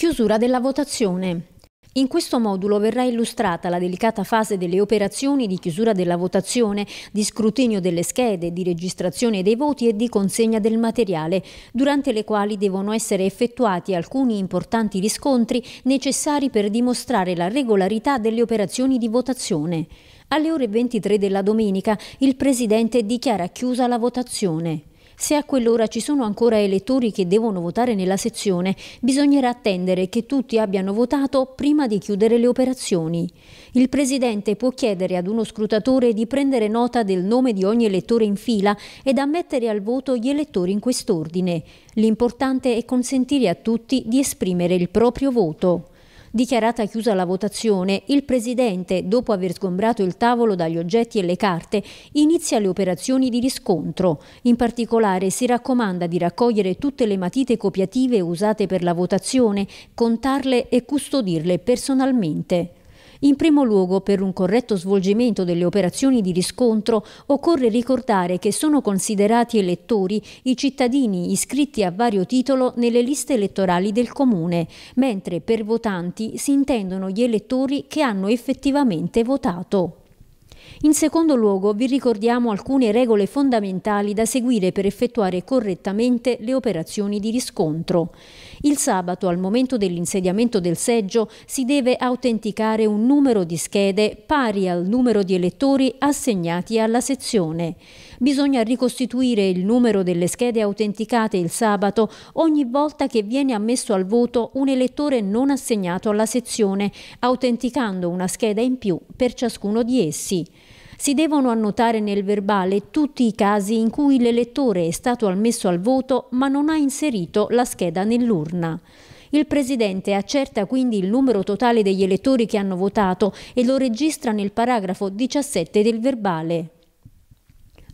Chiusura della votazione. In questo modulo verrà illustrata la delicata fase delle operazioni di chiusura della votazione, di scrutinio delle schede, di registrazione dei voti e di consegna del materiale, durante le quali devono essere effettuati alcuni importanti riscontri necessari per dimostrare la regolarità delle operazioni di votazione. Alle ore 23 della domenica il Presidente dichiara chiusa la votazione. Se a quell'ora ci sono ancora elettori che devono votare nella sezione, bisognerà attendere che tutti abbiano votato prima di chiudere le operazioni. Il Presidente può chiedere ad uno scrutatore di prendere nota del nome di ogni elettore in fila ed ammettere al voto gli elettori in quest'ordine. L'importante è consentire a tutti di esprimere il proprio voto. Dichiarata chiusa la votazione, il Presidente, dopo aver sgombrato il tavolo dagli oggetti e le carte, inizia le operazioni di riscontro. In particolare si raccomanda di raccogliere tutte le matite copiative usate per la votazione, contarle e custodirle personalmente. In primo luogo, per un corretto svolgimento delle operazioni di riscontro, occorre ricordare che sono considerati elettori i cittadini iscritti a vario titolo nelle liste elettorali del Comune, mentre per votanti si intendono gli elettori che hanno effettivamente votato. In secondo luogo vi ricordiamo alcune regole fondamentali da seguire per effettuare correttamente le operazioni di riscontro. Il sabato, al momento dell'insediamento del seggio, si deve autenticare un numero di schede pari al numero di elettori assegnati alla sezione. Bisogna ricostituire il numero delle schede autenticate il sabato ogni volta che viene ammesso al voto un elettore non assegnato alla sezione, autenticando una scheda in più per ciascuno di essi. Si devono annotare nel verbale tutti i casi in cui l'elettore è stato ammesso al voto ma non ha inserito la scheda nell'urna. Il Presidente accerta quindi il numero totale degli elettori che hanno votato e lo registra nel paragrafo 17 del verbale.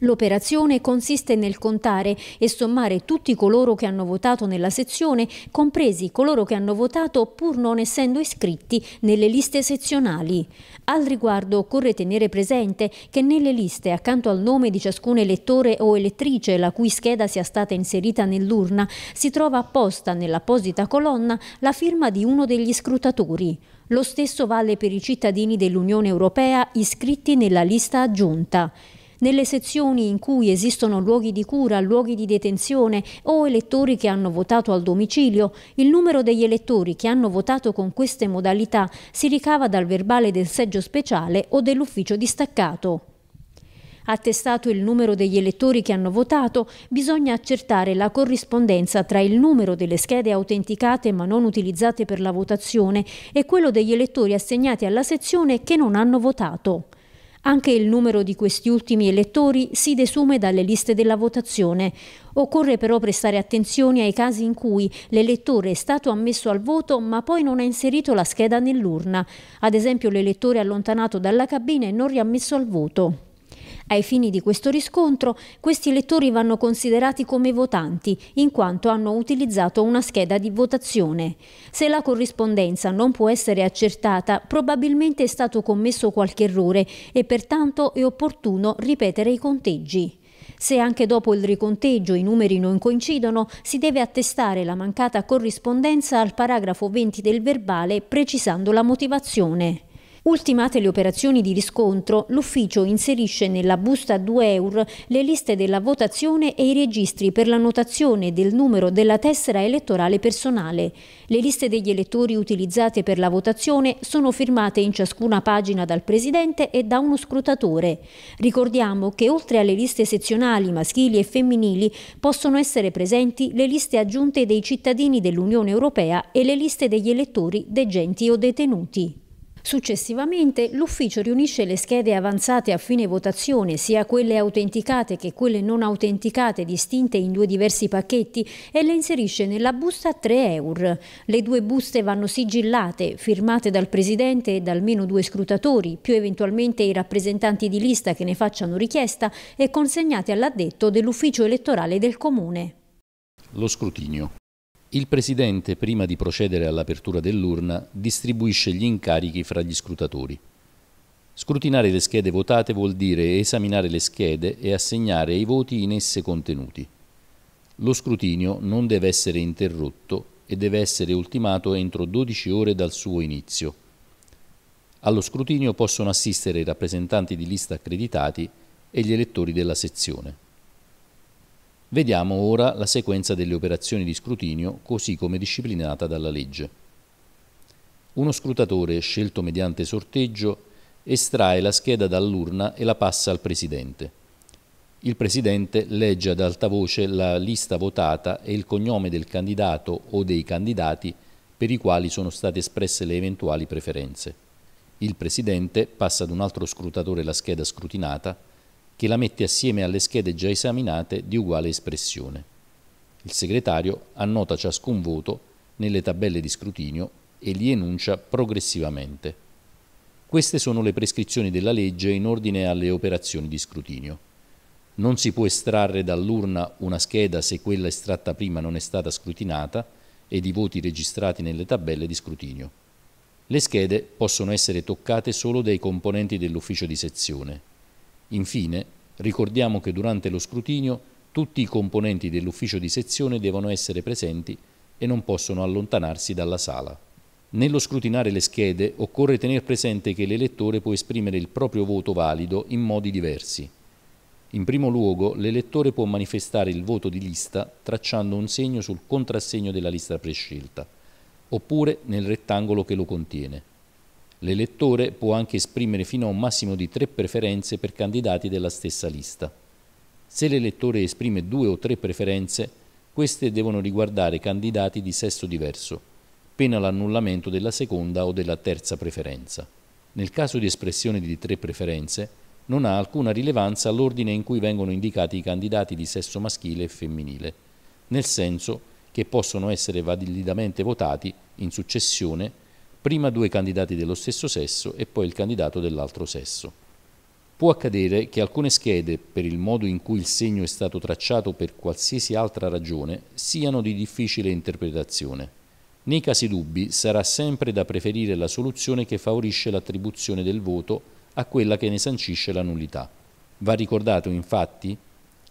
L'operazione consiste nel contare e sommare tutti coloro che hanno votato nella sezione, compresi coloro che hanno votato pur non essendo iscritti nelle liste sezionali. Al riguardo occorre tenere presente che nelle liste, accanto al nome di ciascun elettore o elettrice la cui scheda sia stata inserita nell'urna, si trova apposta nell'apposita colonna la firma di uno degli scrutatori. Lo stesso vale per i cittadini dell'Unione Europea iscritti nella lista aggiunta nelle sezioni in cui esistono luoghi di cura, luoghi di detenzione o elettori che hanno votato al domicilio, il numero degli elettori che hanno votato con queste modalità si ricava dal verbale del seggio speciale o dell'ufficio distaccato. Attestato il numero degli elettori che hanno votato, bisogna accertare la corrispondenza tra il numero delle schede autenticate ma non utilizzate per la votazione e quello degli elettori assegnati alla sezione che non hanno votato. Anche il numero di questi ultimi elettori si desume dalle liste della votazione. Occorre però prestare attenzione ai casi in cui l'elettore è stato ammesso al voto ma poi non ha inserito la scheda nell'urna. Ad esempio l'elettore allontanato dalla cabina e non riammesso al voto. Ai fini di questo riscontro, questi lettori vanno considerati come votanti, in quanto hanno utilizzato una scheda di votazione. Se la corrispondenza non può essere accertata, probabilmente è stato commesso qualche errore e pertanto è opportuno ripetere i conteggi. Se anche dopo il riconteggio i numeri non coincidono, si deve attestare la mancata corrispondenza al paragrafo 20 del verbale precisando la motivazione. Ultimate le operazioni di riscontro, l'ufficio inserisce nella busta 2 EUR le liste della votazione e i registri per la notazione del numero della tessera elettorale personale. Le liste degli elettori utilizzate per la votazione sono firmate in ciascuna pagina dal Presidente e da uno scrutatore. Ricordiamo che oltre alle liste sezionali maschili e femminili possono essere presenti le liste aggiunte dei cittadini dell'Unione Europea e le liste degli elettori degenti o detenuti. Successivamente l'ufficio riunisce le schede avanzate a fine votazione, sia quelle autenticate che quelle non autenticate distinte in due diversi pacchetti e le inserisce nella busta 3 euro. Le due buste vanno sigillate, firmate dal Presidente e da almeno due scrutatori, più eventualmente i rappresentanti di lista che ne facciano richiesta e consegnate all'addetto dell'ufficio elettorale del Comune. Lo scrutinio. Il Presidente, prima di procedere all'apertura dell'urna, distribuisce gli incarichi fra gli scrutatori. Scrutinare le schede votate vuol dire esaminare le schede e assegnare i voti in esse contenuti. Lo scrutinio non deve essere interrotto e deve essere ultimato entro 12 ore dal suo inizio. Allo scrutinio possono assistere i rappresentanti di lista accreditati e gli elettori della sezione. Vediamo ora la sequenza delle operazioni di scrutinio così come disciplinata dalla legge. Uno scrutatore, scelto mediante sorteggio, estrae la scheda dall'urna e la passa al Presidente. Il Presidente legge ad alta voce la lista votata e il cognome del candidato o dei candidati per i quali sono state espresse le eventuali preferenze. Il Presidente passa ad un altro scrutatore la scheda scrutinata che la mette assieme alle schede già esaminate di uguale espressione. Il segretario annota ciascun voto nelle tabelle di scrutinio e li enuncia progressivamente. Queste sono le prescrizioni della legge in ordine alle operazioni di scrutinio. Non si può estrarre dall'urna una scheda se quella estratta prima non è stata scrutinata ed i voti registrati nelle tabelle di scrutinio. Le schede possono essere toccate solo dai componenti dell'ufficio di sezione, Infine, ricordiamo che durante lo scrutinio tutti i componenti dell'ufficio di sezione devono essere presenti e non possono allontanarsi dalla sala. Nello scrutinare le schede occorre tenere presente che l'elettore può esprimere il proprio voto valido in modi diversi. In primo luogo, l'elettore può manifestare il voto di lista tracciando un segno sul contrassegno della lista prescelta, oppure nel rettangolo che lo contiene. L'elettore può anche esprimere fino a un massimo di tre preferenze per candidati della stessa lista. Se l'elettore esprime due o tre preferenze, queste devono riguardare candidati di sesso diverso, pena l'annullamento della seconda o della terza preferenza. Nel caso di espressione di tre preferenze, non ha alcuna rilevanza l'ordine in cui vengono indicati i candidati di sesso maschile e femminile, nel senso che possono essere validamente votati in successione prima due candidati dello stesso sesso e poi il candidato dell'altro sesso. Può accadere che alcune schede, per il modo in cui il segno è stato tracciato per qualsiasi altra ragione, siano di difficile interpretazione. Nei casi dubbi sarà sempre da preferire la soluzione che favorisce l'attribuzione del voto a quella che ne sancisce la nullità. Va ricordato infatti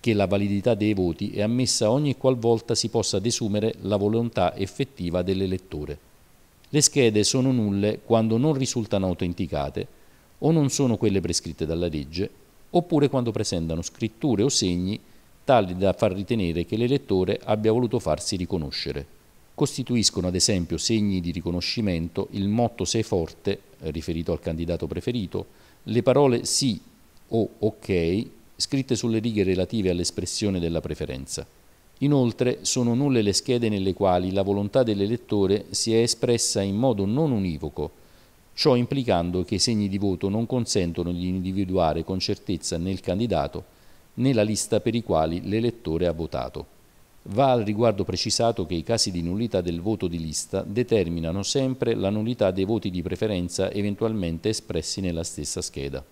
che la validità dei voti è ammessa ogni qualvolta si possa desumere la volontà effettiva dell'elettore. Le schede sono nulle quando non risultano autenticate o non sono quelle prescritte dalla legge, oppure quando presentano scritture o segni tali da far ritenere che l'elettore abbia voluto farsi riconoscere. Costituiscono ad esempio segni di riconoscimento il motto sei forte, riferito al candidato preferito, le parole sì o ok, scritte sulle righe relative all'espressione della preferenza. Inoltre sono nulle le schede nelle quali la volontà dell'elettore si è espressa in modo non univoco, ciò implicando che i segni di voto non consentono di individuare con certezza né il candidato né la lista per i quali l'elettore ha votato. Va al riguardo precisato che i casi di nullità del voto di lista determinano sempre la nullità dei voti di preferenza eventualmente espressi nella stessa scheda.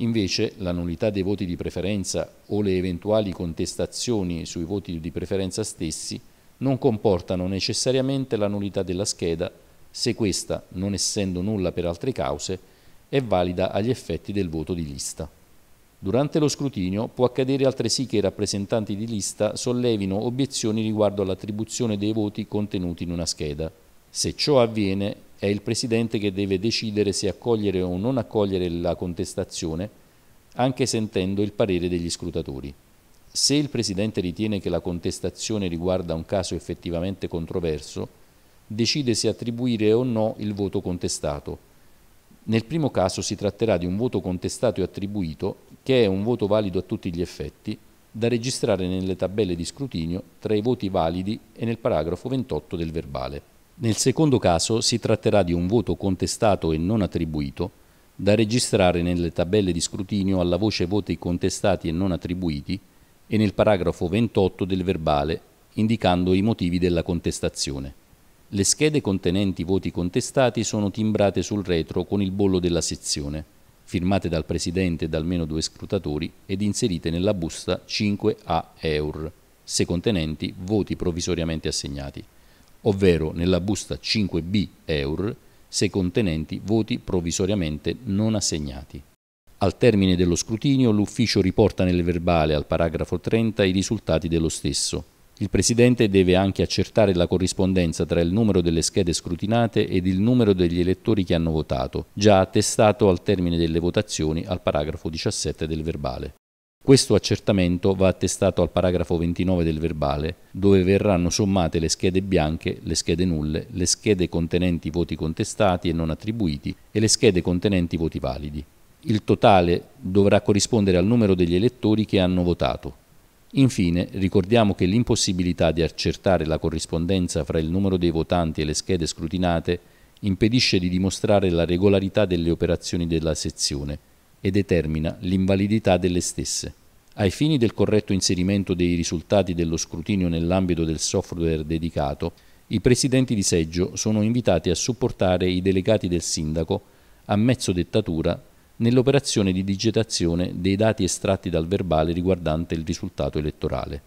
Invece la nullità dei voti di preferenza o le eventuali contestazioni sui voti di preferenza stessi non comportano necessariamente la nullità della scheda se questa, non essendo nulla per altre cause, è valida agli effetti del voto di lista. Durante lo scrutinio può accadere altresì che i rappresentanti di lista sollevino obiezioni riguardo all'attribuzione dei voti contenuti in una scheda. Se ciò avviene, è il Presidente che deve decidere se accogliere o non accogliere la contestazione, anche sentendo il parere degli scrutatori. Se il Presidente ritiene che la contestazione riguarda un caso effettivamente controverso, decide se attribuire o no il voto contestato. Nel primo caso si tratterà di un voto contestato e attribuito, che è un voto valido a tutti gli effetti, da registrare nelle tabelle di scrutinio tra i voti validi e nel paragrafo 28 del verbale. Nel secondo caso si tratterà di un voto contestato e non attribuito, da registrare nelle tabelle di scrutinio alla voce voti contestati e non attribuiti e nel paragrafo 28 del verbale, indicando i motivi della contestazione. Le schede contenenti voti contestati sono timbrate sul retro con il bollo della sezione, firmate dal Presidente e da almeno due scrutatori ed inserite nella busta 5A EUR, se contenenti voti provvisoriamente assegnati ovvero nella busta 5B EUR, se contenenti voti provvisoriamente non assegnati. Al termine dello scrutinio l'ufficio riporta nel verbale al paragrafo 30 i risultati dello stesso. Il Presidente deve anche accertare la corrispondenza tra il numero delle schede scrutinate ed il numero degli elettori che hanno votato, già attestato al termine delle votazioni al paragrafo 17 del verbale. Questo accertamento va attestato al paragrafo 29 del verbale, dove verranno sommate le schede bianche, le schede nulle, le schede contenenti voti contestati e non attribuiti e le schede contenenti voti validi. Il totale dovrà corrispondere al numero degli elettori che hanno votato. Infine, ricordiamo che l'impossibilità di accertare la corrispondenza fra il numero dei votanti e le schede scrutinate impedisce di dimostrare la regolarità delle operazioni della sezione e determina l'invalidità delle stesse. Ai fini del corretto inserimento dei risultati dello scrutinio nell'ambito del software dedicato, i presidenti di seggio sono invitati a supportare i delegati del sindaco a mezzo dettatura nell'operazione di digitazione dei dati estratti dal verbale riguardante il risultato elettorale.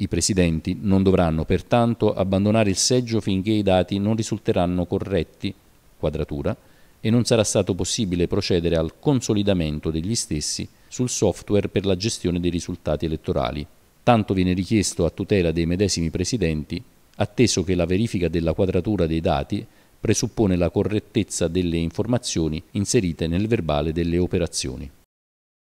I presidenti non dovranno pertanto abbandonare il seggio finché i dati non risulteranno corretti, quadratura, e non sarà stato possibile procedere al consolidamento degli stessi sul software per la gestione dei risultati elettorali. Tanto viene richiesto a tutela dei medesimi presidenti, atteso che la verifica della quadratura dei dati presuppone la correttezza delle informazioni inserite nel verbale delle operazioni.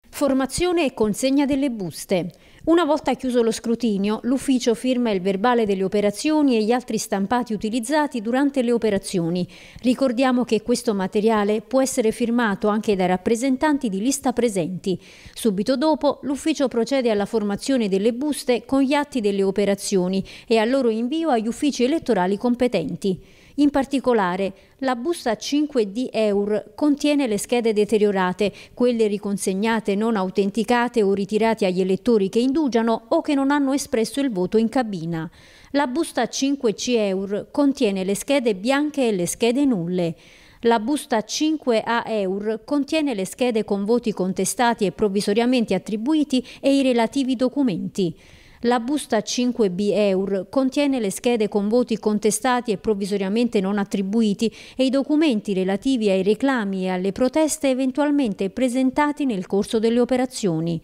Formazione e consegna delle buste. Una volta chiuso lo scrutinio, l'ufficio firma il verbale delle operazioni e gli altri stampati utilizzati durante le operazioni. Ricordiamo che questo materiale può essere firmato anche dai rappresentanti di lista presenti. Subito dopo, l'ufficio procede alla formazione delle buste con gli atti delle operazioni e al loro invio agli uffici elettorali competenti. In particolare, la busta 5D EUR contiene le schede deteriorate, quelle riconsegnate non autenticate o ritirate agli elettori che indugiano o che non hanno espresso il voto in cabina. La busta 5C EUR contiene le schede bianche e le schede nulle. La busta 5A EUR contiene le schede con voti contestati e provvisoriamente attribuiti e i relativi documenti. La busta 5B EUR contiene le schede con voti contestati e provvisoriamente non attribuiti e i documenti relativi ai reclami e alle proteste eventualmente presentati nel corso delle operazioni.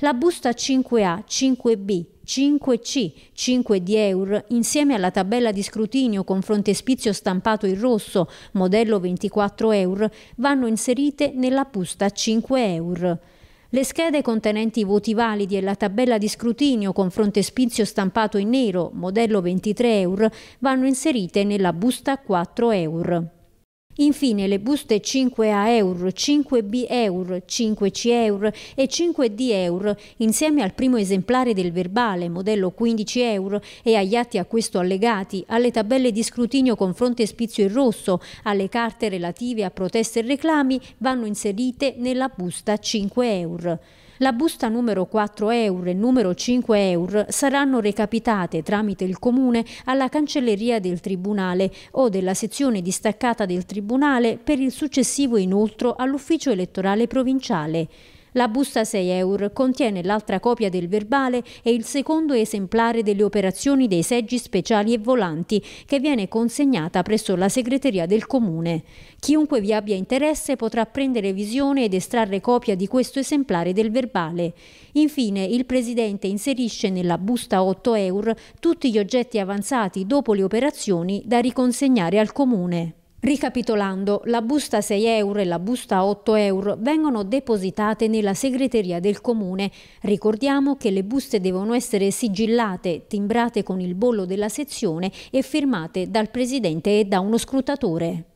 La busta 5A, 5B, 5C, 5 d EUR, insieme alla tabella di scrutinio con frontespizio stampato in rosso, modello 24 EUR, vanno inserite nella busta 5 EUR. Le schede contenenti i voti validi e la tabella di scrutinio con frontespizio stampato in nero, modello 23 euro, vanno inserite nella busta 4 euro. Infine le buste 5A euro, 5B euro, 5C euro e 5D euro, insieme al primo esemplare del verbale modello 15 euro e agli atti a questo allegati, alle tabelle di scrutinio con fronte spizio e rosso, alle carte relative a proteste e reclami, vanno inserite nella busta 5 euro. La busta numero 4 euro e numero 5 euro saranno recapitate tramite il Comune alla cancelleria del Tribunale o della sezione distaccata del Tribunale per il successivo inoltro all'ufficio elettorale provinciale. La busta 6 euro contiene l'altra copia del verbale e il secondo esemplare delle operazioni dei seggi speciali e volanti che viene consegnata presso la segreteria del comune. Chiunque vi abbia interesse potrà prendere visione ed estrarre copia di questo esemplare del verbale. Infine, il presidente inserisce nella busta 8 euro tutti gli oggetti avanzati dopo le operazioni da riconsegnare al comune. Ricapitolando, la busta 6 euro e la busta 8 euro vengono depositate nella segreteria del comune. Ricordiamo che le buste devono essere sigillate, timbrate con il bollo della sezione e firmate dal presidente e da uno scrutatore.